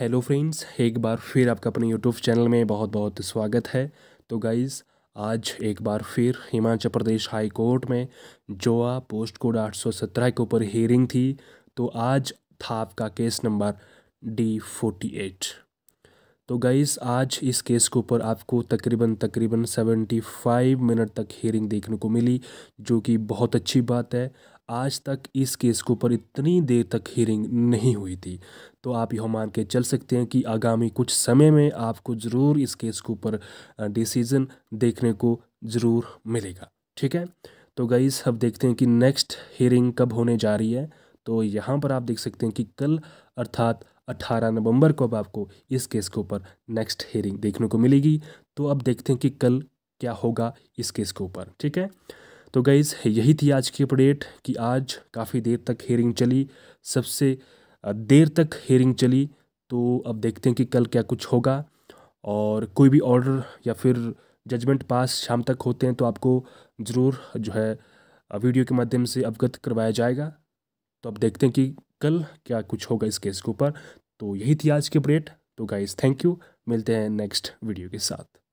hello friends एक बार फिर आपका अपने यूट्यूब चैनल में बहुत बहुत स्वागत है तो गाइज़ आज एक बार फिर हिमाचल प्रदेश हाई कोर्ट में जोआ पोस्ट कोड 817 के ऊपर हियरिंग थी तो आज था आपका case number D forty eight तो गाइज़ आज इस केस के ऊपर आपको तकरीबन तकरीबन 75 मिनट तक हियरिंग देखने को मिली जो कि बहुत अच्छी बात है आज तक इस केस के ऊपर इतनी देर तक हियरिंग नहीं हुई थी तो आप यह मान के चल सकते हैं कि आगामी कुछ समय में आपको ज़रूर इस केस के ऊपर डिसीज़न देखने को ज़रूर मिलेगा ठीक है तो गाइस अब देखते हैं कि नेक्स्ट हियरिंग कब होने जा रही है तो यहाँ पर आप देख सकते हैं कि कल अर्थात 18 नवंबर को अब आपको इस केस के ऊपर नेक्स्ट हियरिंग देखने को मिलेगी तो अब देखते हैं कि कल क्या होगा इस केस के ऊपर ठीक है तो गाइज़ यही थी आज की अपडेट कि आज काफ़ी देर तक हेयरिंग चली सबसे देर तक हेयरिंग चली तो अब देखते हैं कि कल क्या कुछ होगा और कोई भी ऑर्डर या फिर जजमेंट पास शाम तक होते हैं तो आपको ज़रूर जो है वीडियो के माध्यम से अवगत करवाया जाएगा तो अब देखते हैं कि कल क्या कुछ होगा इस केस के ऊपर तो यही थी आज की अपडेट तो गाइज़ थैंक यू मिलते हैं नेक्स्ट वीडियो के साथ